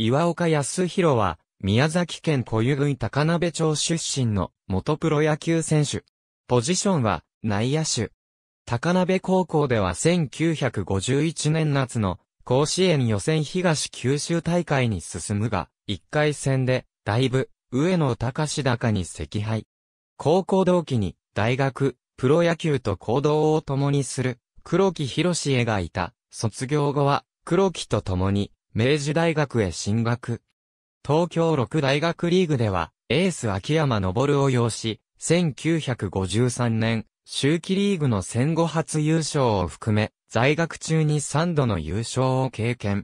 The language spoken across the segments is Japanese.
岩岡康弘は、宮崎県小湯郡高鍋町出身の元プロ野球選手。ポジションは内野手。高鍋高校では1951年夏の甲子園予選東九州大会に進むが、1回戦で、だいぶ、上野隆高に赤敗。高校同期に、大学、プロ野球と行動を共にする、黒木博へがいた。卒業後は、黒木と共に、明治大学へ進学。東京六大学リーグでは、エース秋山昇を擁し、1953年、秋季リーグの戦後初優勝を含め、在学中に3度の優勝を経験。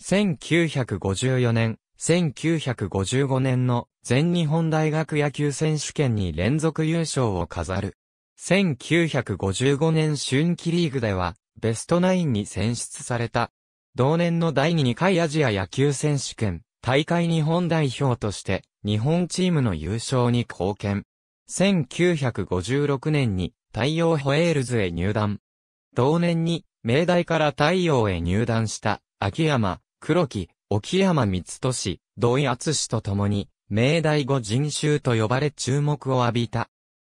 1954年、1955年の全日本大学野球選手権に連続優勝を飾る。1955年春季リーグでは、ベストナインに選出された同年の第2回アジア野球選手権、大会日本代表として、日本チームの優勝に貢献。1956年に、太陽ホエールズへ入団。同年に、明大から太陽へ入団した、秋山、黒木、沖山光俊、土井厚氏と共に、明大後人衆と呼ばれ注目を浴びた。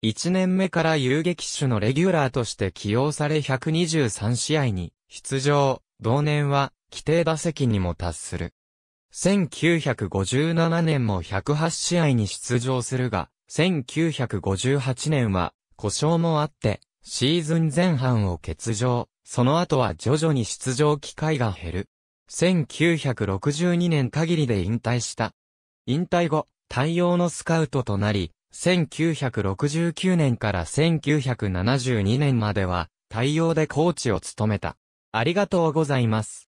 1年目から遊撃手のレギュラーとして起用され123試合に出場。同年は、規定打席にも達する。1957年も108試合に出場するが、1958年は、故障もあって、シーズン前半を欠場、その後は徐々に出場機会が減る。1962年限りで引退した。引退後、対応のスカウトとなり、1969年から1972年までは、対応でコーチを務めた。ありがとうございます。